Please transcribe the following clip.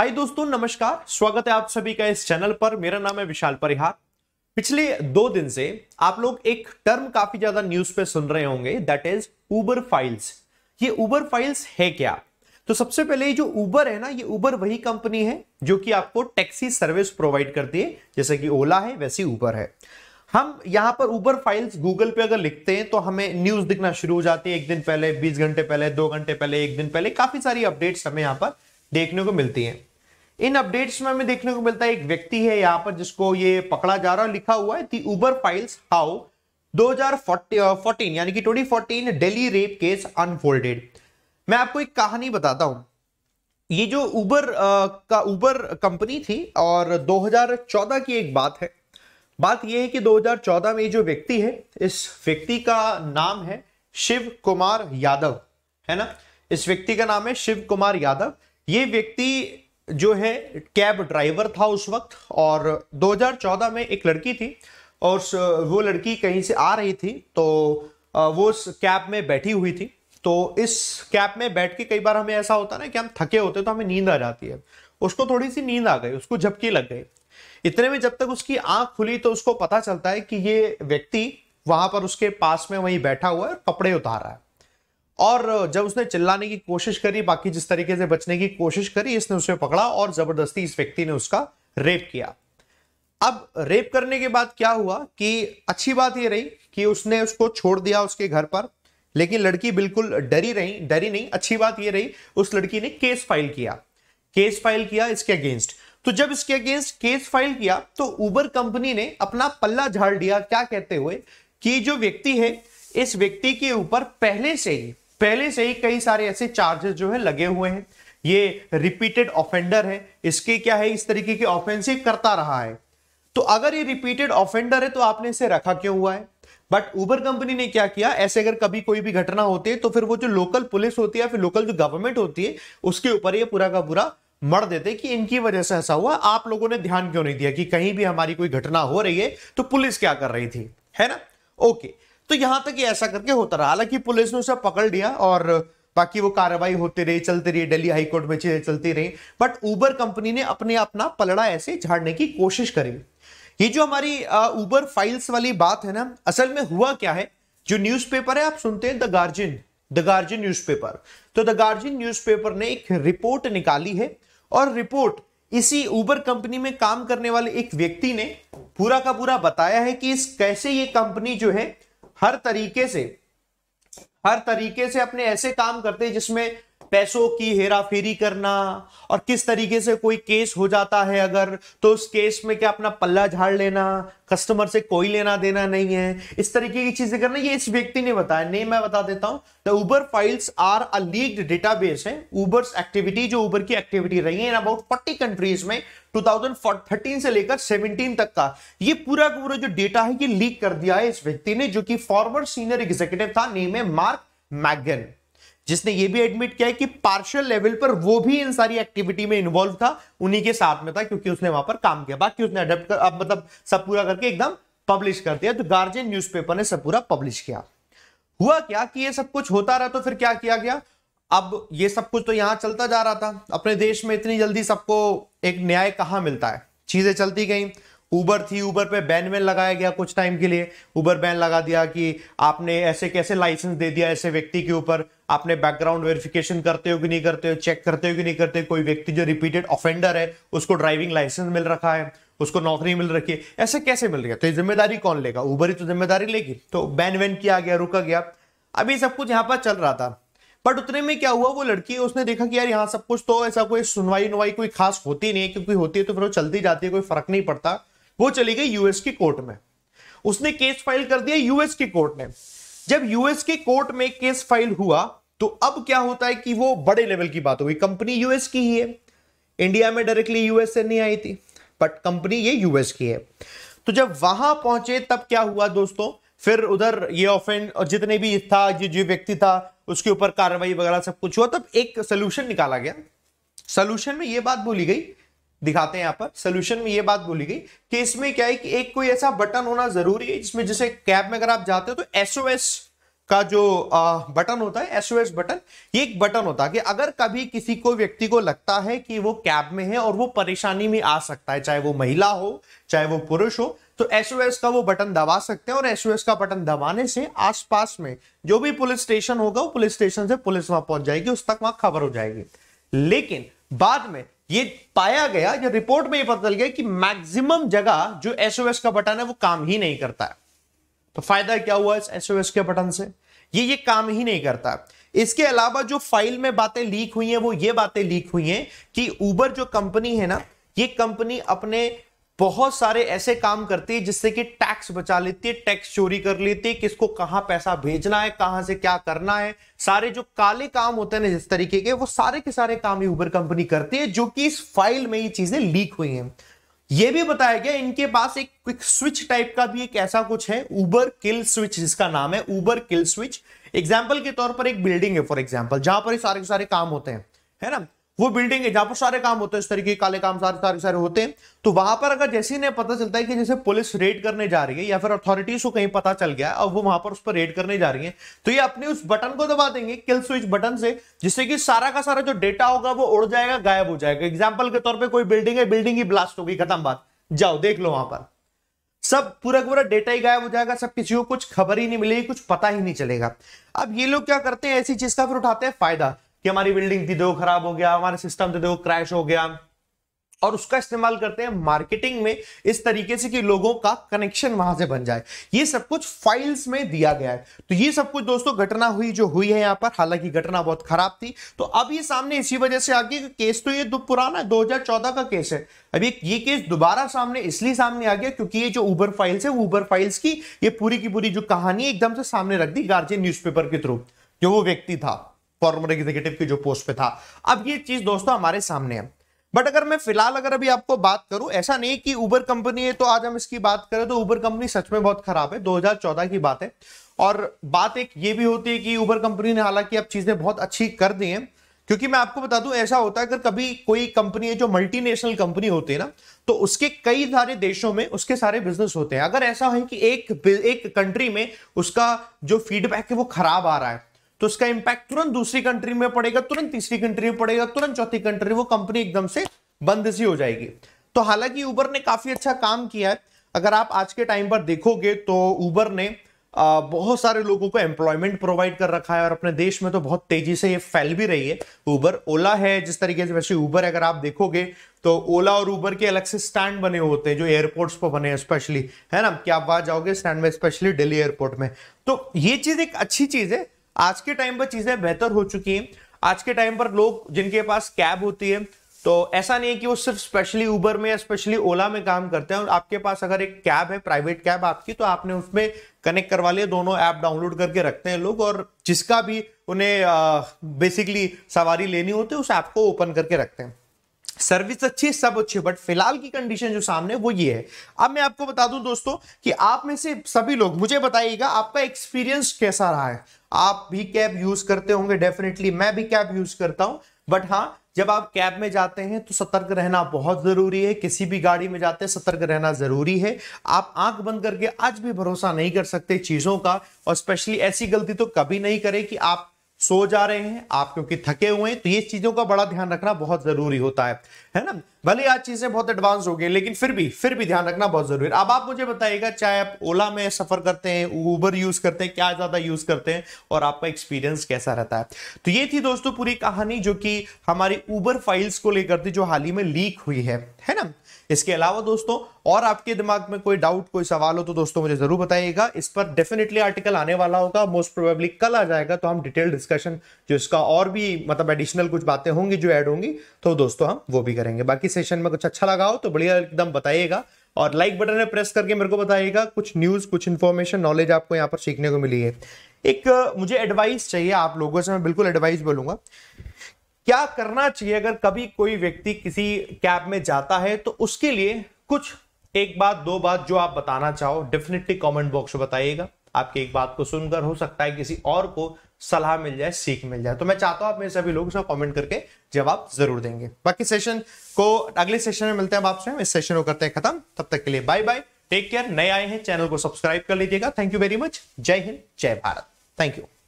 हाय दोस्तों नमस्कार स्वागत है आप सभी का इस चैनल पर मेरा नाम है विशाल परिहार पिछले दो दिन से आप लोग एक टर्म काफी ज्यादा न्यूज पे सुन रहे होंगे दैट इज उबर फाइल्स ये उबर फाइल्स है क्या तो सबसे पहले जो उबर है ना ये उबर वही कंपनी है जो कि आपको टैक्सी सर्विस प्रोवाइड करती है जैसे कि ओला है वैसी उबर है हम यहाँ पर उबर फाइल्स गूगल पे अगर लिखते हैं तो हमें न्यूज दिखना शुरू हो जाती है एक दिन पहले बीस घंटे पहले दो घंटे पहले एक दिन पहले काफी सारी अपडेट्स हमें यहाँ पर देखने को मिलती हैं इन अपडेट्स में हमें देखने को मिलता है एक व्यक्ति है यहाँ पर जिसको ये पकड़ा जा रहा है लिखा हुआ है दी उबर फाइल्स हाउ 2014 यानी कि 2014 दिल्ली रेप केस अनफोल्डेड मैं आपको एक कहानी बताता हूं ये जो उबर आ, का उबर कंपनी थी और 2014 की एक बात है बात ये है कि 2014 में ये जो व्यक्ति है इस व्यक्ति का नाम है शिव कुमार यादव है ना इस व्यक्ति का नाम है शिव कुमार यादव ये व्यक्ति जो है कैब ड्राइवर था उस वक्त और 2014 में एक लड़की थी और वो लड़की कहीं से आ रही थी तो वो उस कैब में बैठी हुई थी तो इस कैब में बैठ के कई बार हमें ऐसा होता ना कि हम थके होते तो हमें नींद आ जाती है उसको थोड़ी सी नींद आ गई उसको झपकी लग गई इतने में जब तक उसकी आंख खुली तो उसको पता चलता है कि ये व्यक्ति वहां पर उसके पास में वहीं बैठा हुआ है और कपड़े उतार रहा है और जब उसने चिल्लाने की कोशिश करी बाकी जिस तरीके से बचने की कोशिश करी इसने उसे पकड़ा और जबरदस्ती इस व्यक्ति ने उसका रेप किया अब रेप करने के बाद क्या हुआ कि अच्छी बात यह रही कि उसने उसको छोड़ दिया उसके घर पर लेकिन लड़की बिल्कुल डरी रही डरी नहीं अच्छी बात यह रही उस लड़की ने केस फाइल किया केस फाइल किया इसके अगेंस्ट तो जब इसके अगेंस्ट केस फाइल किया तो उबर कंपनी ने अपना पल्ला झाड़ दिया क्या कहते हुए कि जो व्यक्ति है इस व्यक्ति के ऊपर पहले से ही पहले से ही कई सारे ऐसे चार्जेस जो है लगे हुए हैं ये रिपीटेड ऑफेंडर है इसके क्या है इस तरीके के ऑफेंसिव करता रहा है तो अगर ये रिपीटेड ऑफेंडर है तो आपने इसे रखा क्यों हुआ है बट उबर कंपनी ने क्या किया ऐसे अगर कभी कोई भी घटना होती है तो फिर वो जो लोकल पुलिस होती है या फिर लोकल जो गवर्नमेंट होती है उसके ऊपर ये पूरा का पूरा मर देते कि इनकी वजह से ऐसा हुआ आप लोगों ने ध्यान क्यों नहीं दिया कि कहीं भी हमारी कोई घटना हो रही है तो पुलिस क्या कर रही थी है ना ओके okay. तो यहां तक ऐसा करके होता रहा हालांकि पुलिस ने उसे पकड़ लिया और बाकी वो कार्रवाई होती रही चलती रही दिल्ली हाईकोर्ट में चीजें चलती रही बट ऊबर कंपनी ने अपने अपना पलड़ा ऐसे झाड़ने की कोशिश करी ये जो हमारी ऊबर फाइल्स वाली बात है ना असल में हुआ क्या है जो न्यूज़पेपर है आप सुनते हैं the Guardian the Guardian newspaper तो द गार्जियन न्यूज़पेपर ने एक रिपोर्ट निकाली है और रिपोर्ट इसी ऊबर कंपनी में काम करने वाले एक व्यक्ति ने पूरा का पूरा बताया है कि इस कैसे ये कंपनी जो है हर तरीके से हर तरीके से अपने ऐसे काम करते हैं जिसमें पैसों की हेराफेरी करना और किस तरीके से कोई केस हो जाता है अगर तो उस केस में क्या अपना पल्ला झाड़ लेना कस्टमर से कोई लेना देना नहीं है इस तरीके की चीजें करना ये इस व्यक्ति ने बताया नहीं मैं बता देता हूं the Uber files are a leaked database है उबर्स एक्टिविटी जो उबर की एक्टिविटी रही है इन अबाउट फोर्टी कंट्रीज में 2013 से लेकर 17 तक का ये पूरा पूरा जो डेटा है ये लीक कर दिया है इस व्यक्ति ने जो कि फॉरवर्ड सीनियर एग्जीक्यूटिव था नेम है मार्क मैगन जिसने ये भी एडमिट किया है कि पार्शियल लेवल पर वो भी इन सारी एक्टिविटी में इन्वॉल्व था उन्हीं के साथ में था क्योंकि उसने वहां पर काम किया बाकी उसने कर अब मतलब सब पूरा करके एकदम पब्लिश कर दिया तो गार्जियन न्यूज ने सब पूरा पब्लिश किया हुआ क्या कि ये सब कुछ होता रहा तो फिर क्या किया गया अब ये सब कुछ तो यहाँ चलता जा रहा था अपने देश में इतनी जल्दी सबको एक न्याय कहाँ मिलता है चीज़ें चलती गई ऊबर थी ऊबर पे बैन वैन लगाया गया कुछ टाइम के लिए ऊबर बैन लगा दिया कि आपने ऐसे कैसे लाइसेंस दे दिया ऐसे व्यक्ति के ऊपर आपने बैकग्राउंड वेरिफिकेशन करते हो कि नहीं करते हो चेक करते हो कि नहीं करते कोई व्यक्ति जो रिपीटेड ऑफेंडर है उसको ड्राइविंग लाइसेंस मिल रखा है उसको नौकरी मिल रखी है ऐसे कैसे मिल गया तो ये जिम्मेदारी कौन लेगा ऊबर ही तो जिम्मेदारी लेगी तो बैन वैन किया गया रुका गया अभी सब कुछ यहाँ पर चल रहा था बट उतने में क्या हुआ वो लड़की उसने देखा कि यार यहाँ सब कुछ तो ऐसा कोई सुनवाई उनवाई कोई खास होती नहीं है क्योंकि होती है तो फिर वो चलती जाती है कोई फर्क नहीं पड़ता वो चली गई यूएस की कोर्ट में उसने केस फाइल कर दिया यूएस की कोर्ट ने जब यूएस की कोर्ट में केस फाइल हुआ तो अब क्या होता है कि वो बड़े लेवल की बात हो गई कंपनी यूएस की ही है इंडिया में डायरेक्टली यूएस से नहीं आई थी बट कंपनी ये यूएस की है तो जब वहां पहुंचे तब क्या हुआ दोस्तों फिर उधर ये ऑफेंड और जितने भी था जो जो व्यक्ति था उसके ऊपर कार्रवाई वगैरह सब कुछ हुआ तब एक सोल्यूशन निकाला गया सोल्यूशन में यह बात बोली गई दिखाते हैं यहाँ पर सोल्यूशन में यह बात बोली गई कि इसमें क्या है कि एक कोई ऐसा बटन होना जरूरी है जिसमें जैसे कैब में अगर आप जाते हो तो एसओएस का जो आ, बटन होता है एसओएस बटन ये एक बटन होता है कि अगर कभी किसी को व्यक्ति को लगता है कि वो कैब में है और वो परेशानी में आ सकता है चाहे वो महिला हो चाहे वो पुरुष हो तो एसओएस का वो बटन दबा सकते हैं और एसओएस का बटन दबाने से आसपास में जो भी पुलिस स्टेशन होगा वो पुलिस स्टेशन से पुलिस वहां पहुंच जाएगी उस तक वहां खबर हो जाएगी लेकिन बाद में ये पाया गया या रिपोर्ट में ये पता चल गया कि मैक्सिमम जगह जो एसओएस का बटन है वो काम ही नहीं करता है तो फायदा क्या हुआ इस एसओएस के बटन से ये ये काम ही नहीं करता इसके अलावा जो फाइल में बातें लीक हुई हैं वो ये बातें लीक हुई हैं कि ऊबर जो कंपनी है ना ये कंपनी अपने बहुत सारे ऐसे काम करती है जिससे कि टैक्स बचा लेती है टैक्स चोरी कर लेती है किसको कहां पैसा भेजना है कहां से क्या करना है सारे जो काले काम होते हैं जिस तरीके के वो सारे के सारे काम ही उबर कंपनी करती है जो कि इस फाइल में ये चीजें लीक हुई हैं ये भी बताया गया इनके पास एक क्विक स्विच टाइप का भी एक ऐसा कुछ है उबर किल स्विच जिसका नाम है उबर किल स्विच एग्जाम्पल के तौर पर एक बिल्डिंग है फॉर एग्जाम्पल जहां पर ये सारे के सारे काम होते हैं है ना वो बिल्डिंग है जहां पर सारे काम होते हैं इस तरीके के काले काम सारे सारे सारे होते हैं तो वहां पर अगर जैसे इन्हें पता चलता है कि जैसे पुलिस रेड करने जा रही है या फिर अथॉरिटीज को कहीं पता चल गया और वो वहां पर उस पर रेड करने जा रही है तो ये अपने उस बटन को दबा देंगे किल स्विच बटन से जिससे कि सारा का सारा जो डेटा होगा वो उड़ जाएगा गायब हो जाएगा एग्जाम्पल के तौर पर कोई बिल्डिंग है बिल्डिंग ही ब्लास्ट होगी खत्म बात जाओ देख लो वहां पर सब पूरा पूरा डेटा ही गायब हो जाएगा सब किसी को कुछ खबर ही नहीं मिलेगी कुछ पता ही नहीं चलेगा अब ये लोग क्या करते हैं ऐसी चीज का फिर उठाते हैं फायदा कि हमारी बिल्डिंग थी देखो खराब हो गया हमारा सिस्टम थी देखो क्रैश हो गया और उसका इस्तेमाल करते हैं मार्केटिंग में इस तरीके से कि लोगों का कनेक्शन वहां से बन जाए ये सब कुछ फाइल्स में दिया गया है तो ये सब कुछ दोस्तों घटना हुई जो हुई है यहाँ पर हालांकि घटना बहुत खराब थी तो अब ये सामने इसी वजह से आ गई केस तो ये पुराना दो हजार चौदह का केस है अब ये ये केस दोबारा सामने इसलिए सामने आ गया क्योंकि ये जो ऊबर फाइल्स है ऊबर फाइल्स की ये पूरी की पूरी जो कहानी एकदम से सामने रख दी गार्जियन न्यूज के थ्रू जो वो व्यक्ति था फॉर्मर एग्जीक्यूटिव की जो पोस्ट पे था अब ये चीज दोस्तों हमारे सामने है बट अगर मैं फिलहाल अगर अभी आपको बात करूं ऐसा नहीं कि उबर कंपनी है तो आज हम इसकी बात करें तो उबर कंपनी सच में बहुत खराब है 2014 की बात है और बात एक ये भी होती है कि उबर कंपनी ने हालांकि अब चीजें बहुत अच्छी कर दी हैं क्योंकि मैं आपको बता दूं ऐसा होता है अगर कभी कोई कंपनी है जो मल्टीनेशनल कंपनी होती है ना तो उसके कई सारे देशों में उसके सारे बिजनेस होते हैं अगर ऐसा है कि एक एक कंट्री में उसका जो फीडबैक है वो खराब आ रहा है तो इसका इंपैक्ट तुरंत दूसरी कंट्री में पड़ेगा तुरंत तीसरी कंट्री में पड़ेगा तुरंत चौथी कंट्री वो कंपनी एकदम से बंद सी हो जाएगी तो हालांकि ऊबर ने काफी अच्छा काम किया है अगर आप आज के टाइम पर देखोगे तो ऊबर ने आ, बहुत सारे लोगों को एम्प्लॉयमेंट प्रोवाइड कर रखा है और अपने देश में तो बहुत तेजी से ये फैल भी रही है ऊबर ओला है जिस तरीके से वैसे ऊबर अगर आप देखोगे तो ओला और ऊबर के अलग से स्टैंड बने होते हैं जो एयरपोर्ट्स पर बने हैं स्पेशली है ना कि आप वहां जाओगे स्टैंड में स्पेशली दिल्ली एयरपोर्ट में तो ये चीज एक अच्छी चीज है आज के टाइम पर चीजें बेहतर हो चुकी हैं आज के टाइम पर लोग जिनके पास कैब होती है तो ऐसा नहीं है कि वो सिर्फ स्पेशली उबर में या स्पेशली ओला में काम करते हैं और आपके पास अगर एक कैब है प्राइवेट कैब आपकी तो आपने उसमें कनेक्ट करवा लिया दोनों ऐप डाउनलोड करके रखते हैं लोग और जिसका भी उन्हें बेसिकली सवारी लेनी होती है उस ऐप को ओपन करके रखते हैं सर्विस तो अच्छी है सब अच्छी बट फिलहाल की कंडीशन जो सामने वो ये है अब मैं आपको बता दूं दोस्तों कि आप में से सभी लोग मुझे बताइएगा आपका एक्सपीरियंस कैसा रहा है आप भी कैब यूज करते होंगे डेफिनेटली मैं भी कैब यूज करता हूं बट हाँ जब आप कैब में जाते हैं तो सतर्क रहना बहुत ज़रूरी है किसी भी गाड़ी में जाते हैं सतर्क रहना ज़रूरी है आप आंख बंद करके आज भी भरोसा नहीं कर सकते चीज़ों का और स्पेशली ऐसी गलती तो कभी नहीं करें कि आप सो जा रहे हैं आप क्योंकि थके हुए हैं तो ये चीजों का बड़ा ध्यान रखना बहुत जरूरी होता है है ना भले आज चीजें बहुत एडवांस हो गई लेकिन फिर भी फिर भी ध्यान रखना बहुत जरूरी है अब आप मुझे बताइएगा चाहे आप ओला में सफर करते हैं ऊबर यूज करते हैं क्या ज्यादा यूज करते हैं और आपका एक्सपीरियंस कैसा रहता है तो ये थी दोस्तों पूरी कहानी जो कि हमारी ऊबर फाइल्स को लेकर थी जो हाल ही में लीक हुई है है ना इसके अलावा दोस्तों और आपके दिमाग में कोई डाउट कोई सवाल हो तो दोस्तों मुझे जरूर बताइएगा इस पर डेफिनेटली आर्टिकल आने वाला होगा मोस्ट प्रोबेबली कल आ जाएगा तो हम डिटेल डिस्कशन जो इसका और भी मतलब एडिशनल कुछ बातें होंगी जो ऐड होंगी तो दोस्तों हम वो भी करेंगे बाकी सेशन में कुछ अच्छा लगा हो तो बढ़िया एकदम बताइएगा और लाइक बटन है प्रेस करके मेरे को बताइएगा कुछ न्यूज कुछ इन्फॉर्मेशन नॉलेज आपको यहाँ पर सीखने को मिली है एक मुझे एडवाइस चाहिए आप लोगों से मैं बिल्कुल एडवाइस बोलूंगा क्या करना चाहिए अगर कभी कोई व्यक्ति किसी कैब में जाता है तो उसके लिए कुछ एक बात दो बात जो आप बताना चाहो डेफिनेटली कमेंट बॉक्स में बताइएगा आपकी एक बात को सुनकर हो सकता है किसी और को सलाह मिल जाए सीख मिल जाए तो मैं चाहता हूं आप मेरे सभी लोग इसमें कमेंट करके जवाब जरूर देंगे बाकी सेशन को अगले सेशन में मिलते हैं आपसे इस सेशन को करते हैं खत्म तब तक के लिए बाय बाय टेक केयर नए आए हैं चैनल को सब्सक्राइब कर लीजिएगा थैंक यू वेरी मच जय हिंद जय भारत थैंक यू